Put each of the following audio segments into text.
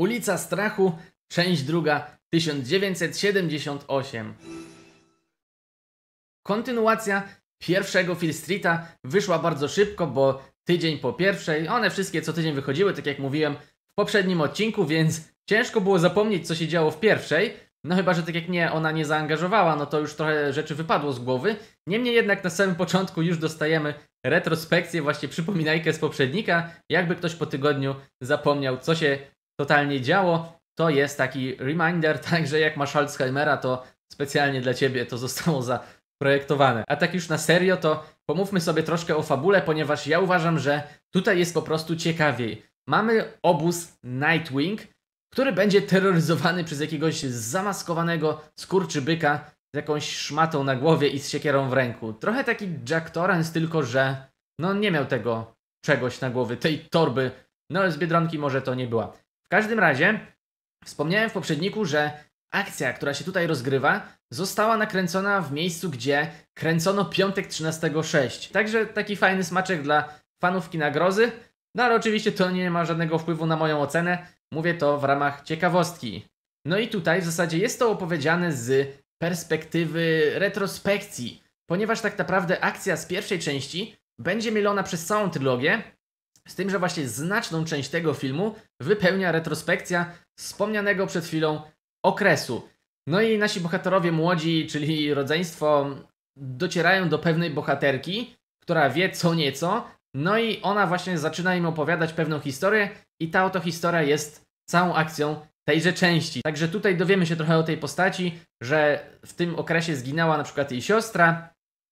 Ulica Strachu, część druga, 1978. Kontynuacja pierwszego Phil Streeta wyszła bardzo szybko, bo tydzień po pierwszej, one wszystkie co tydzień wychodziły, tak jak mówiłem w poprzednim odcinku, więc ciężko było zapomnieć, co się działo w pierwszej. No chyba, że tak jak nie, ona nie zaangażowała, no to już trochę rzeczy wypadło z głowy. Niemniej jednak na samym początku już dostajemy retrospekcję, właśnie przypominajkę z poprzednika, jakby ktoś po tygodniu zapomniał, co się totalnie działo. To jest taki reminder, także jak masz Alzheimera, to specjalnie dla ciebie to zostało zaprojektowane. A tak już na serio, to pomówmy sobie troszkę o fabule, ponieważ ja uważam, że tutaj jest po prostu ciekawiej. Mamy obóz Nightwing, który będzie terroryzowany przez jakiegoś zamaskowanego skurczybyka z jakąś szmatą na głowie i z siekierą w ręku. Trochę taki Jack Torrance, tylko że no nie miał tego czegoś na głowy, tej torby. No z Biedronki może to nie była każdym razie wspomniałem w poprzedniku, że akcja, która się tutaj rozgrywa, została nakręcona w miejscu, gdzie kręcono piątek 13.6. Także taki fajny smaczek dla fanów nagrozy. No ale oczywiście to nie ma żadnego wpływu na moją ocenę. Mówię to w ramach ciekawostki. No i tutaj w zasadzie jest to opowiedziane z perspektywy retrospekcji, ponieważ tak naprawdę akcja z pierwszej części będzie mielona przez całą trylogię, z tym, że właśnie znaczną część tego filmu wypełnia retrospekcja wspomnianego przed chwilą okresu. No i nasi bohaterowie młodzi, czyli rodzeństwo, docierają do pewnej bohaterki, która wie co nieco, no i ona właśnie zaczyna im opowiadać pewną historię, i ta oto historia jest całą akcją tejże części. Także tutaj dowiemy się trochę o tej postaci, że w tym okresie zginęła na przykład jej siostra,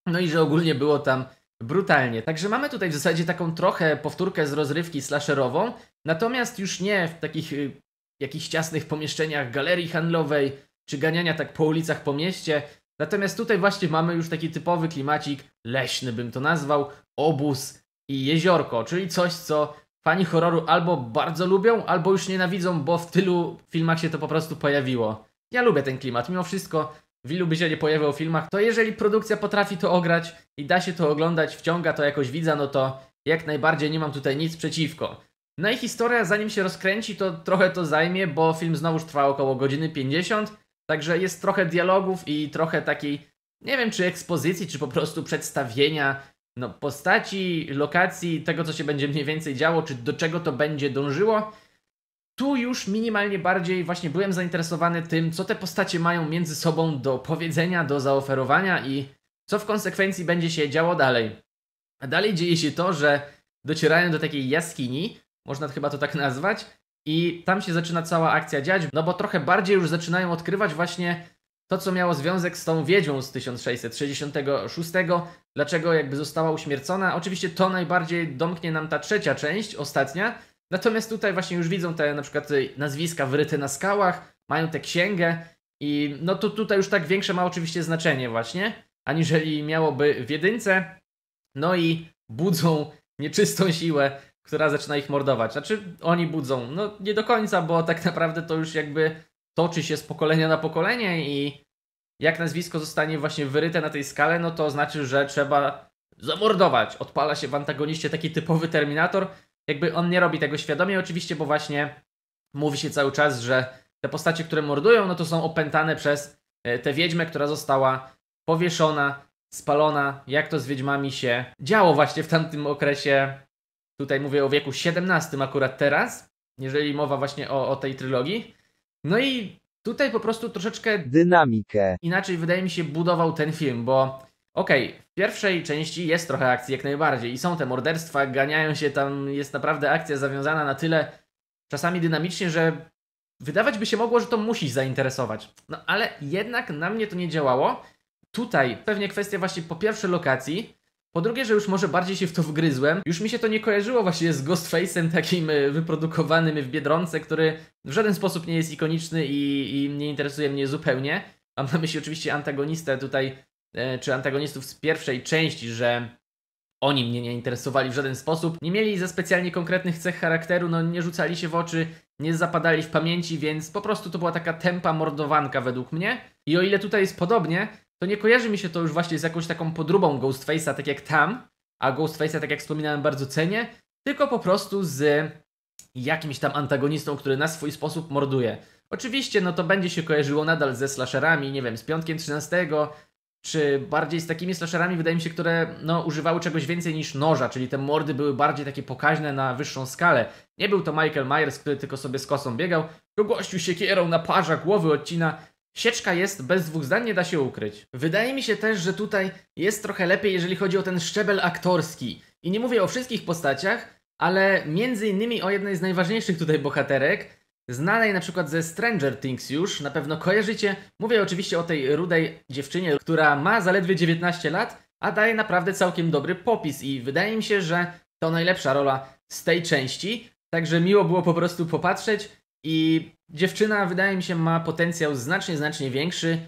no i że ogólnie było tam Brutalnie. Także mamy tutaj w zasadzie taką trochę powtórkę z rozrywki slasherową, natomiast już nie w takich y, jakichś ciasnych pomieszczeniach galerii handlowej, czy ganiania tak po ulicach po mieście. Natomiast tutaj właśnie mamy już taki typowy klimacik leśny, bym to nazwał, obóz i jeziorko, czyli coś, co fani horroru albo bardzo lubią, albo już nienawidzą, bo w tylu filmach się to po prostu pojawiło. Ja lubię ten klimat, mimo wszystko ilu by się nie pojawiał w filmach, to jeżeli produkcja potrafi to ograć i da się to oglądać, wciąga to jakoś widza, no to jak najbardziej nie mam tutaj nic przeciwko. No i historia, zanim się rozkręci, to trochę to zajmie, bo film znowuż trwa około godziny 50, także jest trochę dialogów i trochę takiej, nie wiem czy ekspozycji, czy po prostu przedstawienia no, postaci, lokacji, tego co się będzie mniej więcej działo, czy do czego to będzie dążyło tu już minimalnie bardziej właśnie byłem zainteresowany tym, co te postacie mają między sobą do powiedzenia, do zaoferowania i co w konsekwencji będzie się działo dalej. A dalej dzieje się to, że docierają do takiej jaskini, można chyba to tak nazwać, i tam się zaczyna cała akcja dziać, no bo trochę bardziej już zaczynają odkrywać właśnie to, co miało związek z tą wiedźmą z 1666, dlaczego jakby została uśmiercona. Oczywiście to najbardziej domknie nam ta trzecia część, ostatnia, Natomiast tutaj właśnie już widzą te na przykład y, nazwiska wyryte na skałach, mają tę księgę i no to tutaj już tak większe ma oczywiście znaczenie właśnie, aniżeli miałoby w jedynce. No i budzą nieczystą siłę, która zaczyna ich mordować. Znaczy oni budzą, no nie do końca, bo tak naprawdę to już jakby toczy się z pokolenia na pokolenie i jak nazwisko zostanie właśnie wyryte na tej skale, no to znaczy, że trzeba zamordować. Odpala się w antagoniście taki typowy Terminator – jakby on nie robi tego świadomie, oczywiście, bo właśnie mówi się cały czas, że te postacie, które mordują, no to są opętane przez e, tę wiedźmę, która została powieszona, spalona. Jak to z wiedźmami się działo właśnie w tamtym okresie? Tutaj mówię o wieku XVII akurat teraz, jeżeli mowa właśnie o, o tej trylogii. No i tutaj po prostu troszeczkę dynamikę. Inaczej wydaje mi się budował ten film, bo Okej, okay. w pierwszej części jest trochę akcji jak najbardziej i są te morderstwa, ganiają się, tam jest naprawdę akcja zawiązana na tyle czasami dynamicznie, że wydawać by się mogło, że to musi zainteresować. No ale jednak na mnie to nie działało. Tutaj pewnie kwestia właśnie po pierwsze lokacji, po drugie, że już może bardziej się w to wgryzłem. Już mi się to nie kojarzyło właśnie z Ghostface'em takim e, wyprodukowanym w Biedronce, który w żaden sposób nie jest ikoniczny i, i nie interesuje mnie zupełnie. Mam na myśli oczywiście antagonistę tutaj E, czy antagonistów z pierwszej części, że oni mnie nie interesowali w żaden sposób. Nie mieli ze specjalnie konkretnych cech charakteru, no nie rzucali się w oczy, nie zapadali w pamięci, więc po prostu to była taka tempa mordowanka według mnie. I o ile tutaj jest podobnie, to nie kojarzy mi się to już właśnie z jakąś taką podróbą Ghostface'a, tak jak tam, a Ghostface'a, tak jak wspominałem, bardzo cenię, tylko po prostu z jakimś tam antagonistą, który na swój sposób morduje. Oczywiście, no to będzie się kojarzyło nadal ze slasherami, nie wiem, z Piątkiem 13, czy bardziej z takimi slasherami, wydaje mi się, które no, używały czegoś więcej niż noża, czyli te mordy były bardziej takie pokaźne na wyższą skalę. Nie był to Michael Myers, który tylko sobie z kosą biegał, tylko gościu siekierą na parza głowy odcina. Sieczka jest, bez dwóch zdań nie da się ukryć. Wydaje mi się też, że tutaj jest trochę lepiej, jeżeli chodzi o ten szczebel aktorski. I nie mówię o wszystkich postaciach, ale między innymi o jednej z najważniejszych tutaj bohaterek, znanej na przykład ze Stranger Things już, na pewno kojarzycie. Mówię oczywiście o tej rudej dziewczynie, która ma zaledwie 19 lat, a daje naprawdę całkiem dobry popis i wydaje mi się, że to najlepsza rola z tej części. Także miło było po prostu popatrzeć i dziewczyna wydaje mi się ma potencjał znacznie, znacznie większy.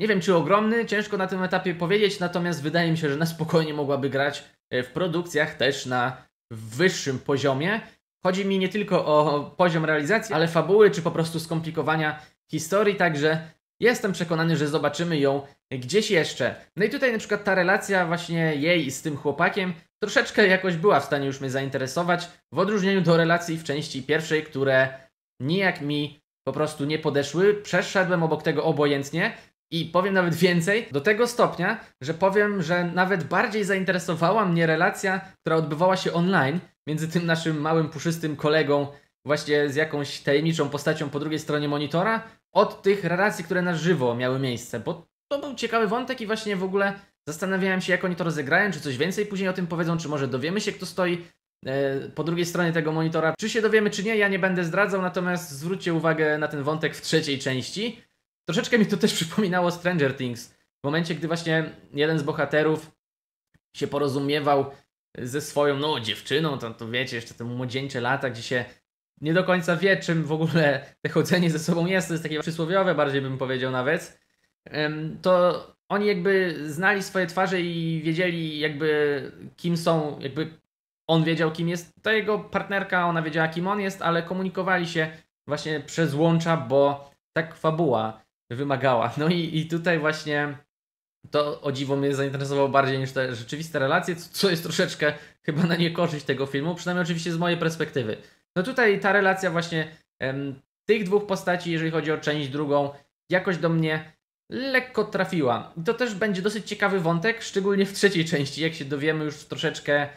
Nie wiem czy ogromny, ciężko na tym etapie powiedzieć, natomiast wydaje mi się, że na spokojnie mogłaby grać e, w produkcjach też na wyższym poziomie. Chodzi mi nie tylko o poziom realizacji, ale fabuły czy po prostu skomplikowania historii, także jestem przekonany, że zobaczymy ją gdzieś jeszcze. No i tutaj na przykład ta relacja właśnie jej z tym chłopakiem troszeczkę jakoś była w stanie już mnie zainteresować, w odróżnieniu do relacji w części pierwszej, które nijak mi po prostu nie podeszły. Przeszedłem obok tego obojętnie, i powiem nawet więcej, do tego stopnia, że powiem, że nawet bardziej zainteresowała mnie relacja, która odbywała się online między tym naszym małym, puszystym kolegą, właśnie z jakąś tajemniczą postacią po drugiej stronie monitora, od tych relacji, które na żywo miały miejsce, bo to był ciekawy wątek i właśnie w ogóle zastanawiałem się, jak oni to rozegrają, czy coś więcej później o tym powiedzą, czy może dowiemy się, kto stoi e, po drugiej stronie tego monitora. Czy się dowiemy, czy nie, ja nie będę zdradzał, natomiast zwróćcie uwagę na ten wątek w trzeciej części. Troszeczkę mi to też przypominało Stranger Things. W momencie, gdy właśnie jeden z bohaterów się porozumiewał ze swoją, no, dziewczyną, to, to wiecie, jeszcze te młodzieńcze lata, gdzie się nie do końca wie, czym w ogóle te chodzenie ze sobą jest, to jest takie przysłowiowe, bardziej bym powiedział nawet, to oni jakby znali swoje twarze i wiedzieli jakby kim są, jakby on wiedział kim jest ta jego partnerka, ona wiedziała kim on jest, ale komunikowali się właśnie przez łącza, bo tak fabuła wymagała. No i, i tutaj właśnie to o dziwo mnie zainteresowało bardziej niż te rzeczywiste relacje, co jest troszeczkę chyba na niekorzyść tego filmu, przynajmniej oczywiście z mojej perspektywy. No tutaj ta relacja właśnie em, tych dwóch postaci, jeżeli chodzi o część drugą, jakoś do mnie lekko trafiła. I to też będzie dosyć ciekawy wątek, szczególnie w trzeciej części, jak się dowiemy już troszeczkę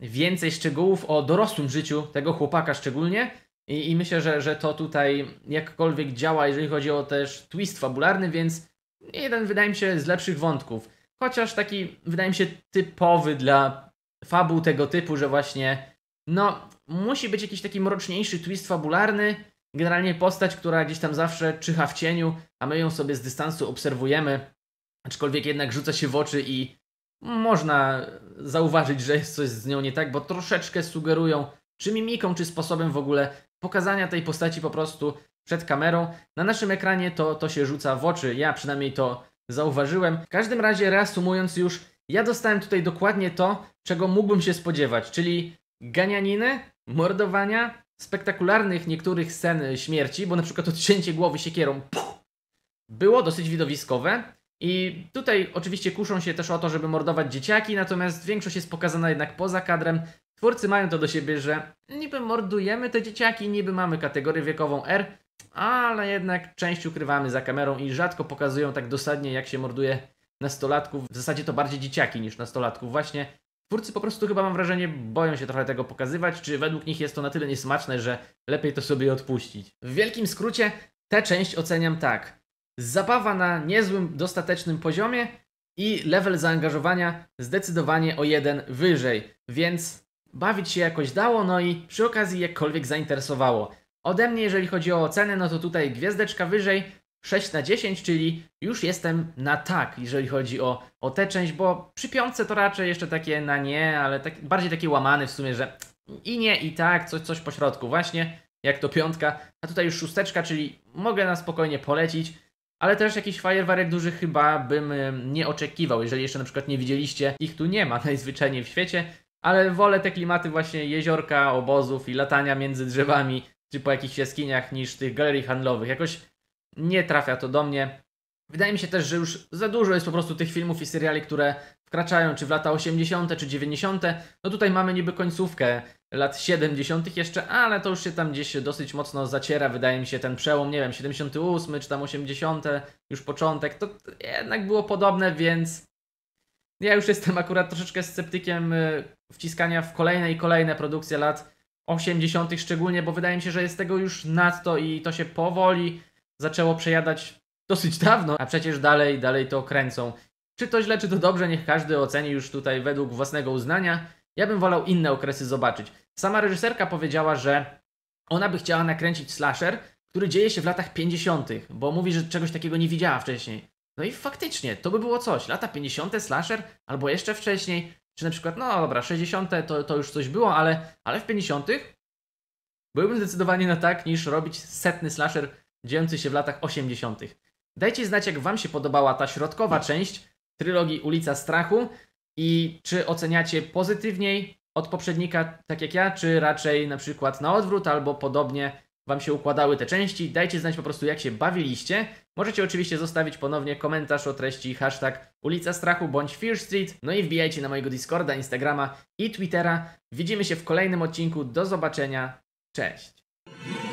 więcej szczegółów o dorosłym życiu tego chłopaka szczególnie, i, I, myślę, że, że to tutaj jakkolwiek działa, jeżeli chodzi o też twist fabularny, więc jeden wydaje mi się z lepszych wątków. Chociaż taki wydaje mi się typowy dla fabuł tego typu, że właśnie no musi być jakiś taki mroczniejszy twist fabularny. Generalnie postać, która gdzieś tam zawsze czyha w cieniu, a my ją sobie z dystansu obserwujemy, aczkolwiek jednak rzuca się w oczy i można zauważyć, że jest coś z nią nie tak, bo troszeczkę sugerują czy mimiką, czy sposobem w ogóle pokazania tej postaci po prostu przed kamerą. Na naszym ekranie to, to się rzuca w oczy, ja przynajmniej to zauważyłem. W każdym razie, reasumując już, ja dostałem tutaj dokładnie to, czego mógłbym się spodziewać, czyli ganianiny, mordowania, spektakularnych niektórych scen e, śmierci, bo na przykład odcięcie głowy siekierą puch, było dosyć widowiskowe. I tutaj oczywiście kuszą się też o to, żeby mordować dzieciaki, natomiast większość jest pokazana jednak poza kadrem, Twórcy mają to do siebie, że niby mordujemy te dzieciaki, niby mamy kategorię wiekową R, ale jednak część ukrywamy za kamerą i rzadko pokazują tak dosadnie, jak się morduje nastolatków. W zasadzie to bardziej dzieciaki niż nastolatków, właśnie. Twórcy po prostu chyba mam wrażenie boją się trochę tego pokazywać, czy według nich jest to na tyle niesmaczne, że lepiej to sobie odpuścić. W wielkim skrócie tę część oceniam tak. Zabawa na niezłym, dostatecznym poziomie i level zaangażowania zdecydowanie o jeden wyżej, więc bawić się jakoś dało, no i przy okazji jakkolwiek zainteresowało. Ode mnie, jeżeli chodzi o ocenę, no to tutaj gwiazdeczka wyżej, 6 na 10, czyli już jestem na tak, jeżeli chodzi o, o tę część, bo przy piątce to raczej jeszcze takie na nie, ale tak, bardziej takie łamany w sumie, że i nie, i tak, coś, coś pośrodku, właśnie jak to piątka, a tutaj już szósteczka, czyli mogę na spokojnie polecić, ale też jakiś firewarek duży chyba bym nie oczekiwał, jeżeli jeszcze na przykład nie widzieliście, ich tu nie ma najzwyczajniej w świecie, ale wolę te klimaty właśnie jeziorka, obozów i latania między drzewami czy po jakichś jaskiniach niż tych galerii handlowych. Jakoś nie trafia to do mnie. Wydaje mi się też, że już za dużo jest po prostu tych filmów i seriali, które wkraczają czy w lata 80. czy 90. No tutaj mamy niby końcówkę lat 70. jeszcze, ale to już się tam gdzieś dosyć mocno zaciera, wydaje mi się, ten przełom, nie wiem, 78 czy tam 80., już początek, to jednak było podobne, więc ja już jestem akurat troszeczkę sceptykiem y, wciskania w kolejne i kolejne produkcje lat 80., szczególnie, bo wydaje mi się, że jest tego już nadto i to się powoli zaczęło przejadać dosyć dawno, a przecież dalej, dalej to kręcą. Czy to źle, czy to dobrze, niech każdy oceni już tutaj według własnego uznania. Ja bym wolał inne okresy zobaczyć. Sama reżyserka powiedziała, że ona by chciała nakręcić slasher, który dzieje się w latach 50., bo mówi, że czegoś takiego nie widziała wcześniej. No i faktycznie, to by było coś. Lata 50. slasher, albo jeszcze wcześniej, czy na przykład, no dobra, 60. to, to już coś było, ale, ale w 50. byłbym zdecydowanie na tak, niż robić setny slasher dziejący się w latach 80. Dajcie znać, jak Wam się podobała ta środkowa część trylogii Ulica Strachu i czy oceniacie pozytywniej od poprzednika, tak jak ja, czy raczej na przykład na odwrót albo podobnie Wam się układały te części. Dajcie znać po prostu, jak się bawiliście. Możecie oczywiście zostawić ponownie komentarz o treści hashtag ulica strachu bądź Fear Street. No i wbijajcie na mojego Discorda, Instagrama i Twittera. Widzimy się w kolejnym odcinku. Do zobaczenia. Cześć.